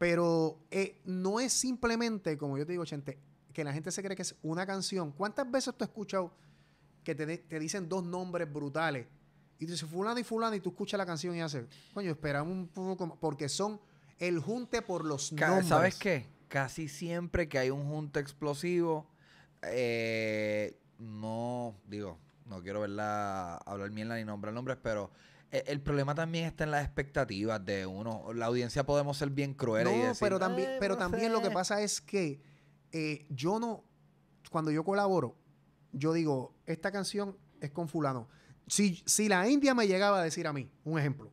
Pero eh, no es simplemente, como yo te digo, gente, que la gente se cree que es una canción. ¿Cuántas veces tú has escuchado que te, te dicen dos nombres brutales? Y tú dices fulano y fulano y tú escuchas la canción y haces, coño, espera un poco porque son el junte por los nombres. ¿Sabes qué? Casi siempre que hay un junte explosivo, eh, no, digo, no quiero verla hablar mierda ni nombrar nombres, pero el problema también está en las expectativas de uno. La audiencia podemos ser bien crueles no, pero también, pero también lo que pasa es que eh, yo no, cuando yo colaboro, yo digo, esta canción es con fulano. Si, si la India me llegaba a decir a mí, un ejemplo,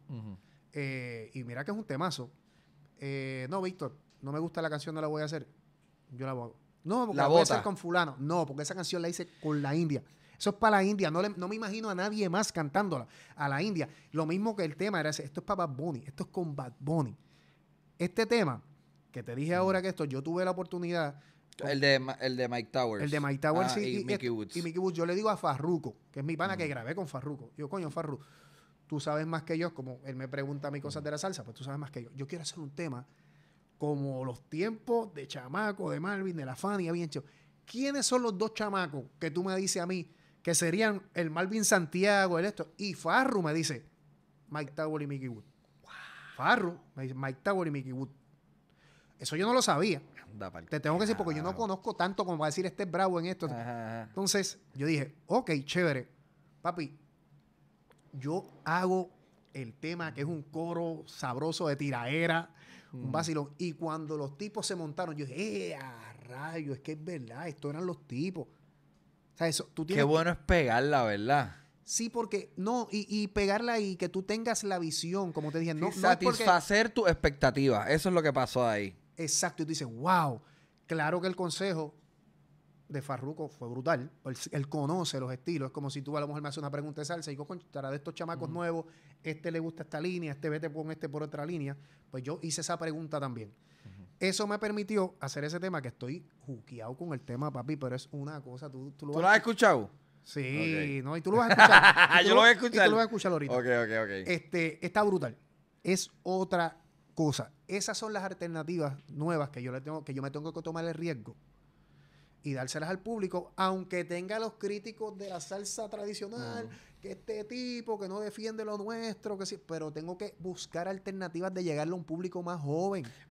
eh, y mira que es un temazo, eh, no, Víctor, no me gusta la canción, no la voy a hacer, yo la hago. No, porque la voy a hacer con fulano. No, porque esa canción la hice con la India. Eso es para la India. No, no me imagino a nadie más cantándola a la India. Lo mismo que el tema era Esto es para Bad Bunny. Esto es con Bad Bunny. Este tema que te dije ahora que esto, yo tuve la oportunidad. el, de, el de Mike Towers. El de Mike Towers ah, y, Mickey este, Woods. Y Mickey Woods. Yo le digo a Farruko, que es mi pana que grabé con Farruko. Yo, coño, Farruko, tú sabes más que yo. Como él me pregunta a mí cosas de la salsa, pues tú sabes más que yo. Yo quiero hacer un tema como los tiempos de Chamaco, de Marvin, de la Fania, bien hecho. ¿Quiénes son los dos chamacos que tú me dices a mí que serían el Malvin Santiago, el esto. Y Farru me dice Mike Tower y Mickey Wood. Farru me dice Mike Tower y Mickey Wood. Eso yo no lo sabía. Te tengo que decir porque yo no conozco tanto como va a decir este bravo en esto. Entonces yo dije, ok, chévere. Papi, yo hago el tema que es un coro sabroso de tiraera, un mm. vacilón. Y cuando los tipos se montaron, yo dije, ¡eh, a rayo! Es que es verdad, estos eran los tipos. Qué bueno es pegarla, ¿verdad? Sí, porque no, y, pegarla y que tú tengas la visión, como te dije, no, satisfacer tus expectativas. Eso es lo que pasó ahí. Exacto, y tú dices, wow, claro que el consejo de Farruco fue brutal. Él, conoce los estilos. Es como si tú a lo mejor me haces una pregunta de salsa y yo estará de estos chamacos nuevos, este le gusta esta línea, este vete con este por otra línea. Pues yo hice esa pregunta también. Eso me permitió hacer ese tema que estoy juqueado con el tema, papi, pero es una cosa. ¿Tú, tú lo, has... escuchado? Sí, no, y tú lo vas a escuchar. Yo lo voy a escuchar. Y tú lo vas a escuchar ahorita. Ok, ok, ok. Este, está brutal. Es otra cosa. Esas son las alternativas nuevas que yo, le tengo, que yo me tengo que tomar el riesgo y dárselas al público, aunque tenga los críticos de la salsa tradicional, que este tipo, que no defiende lo nuestro, que sí, pero tengo que buscar alternativas de llegarle a un público más joven.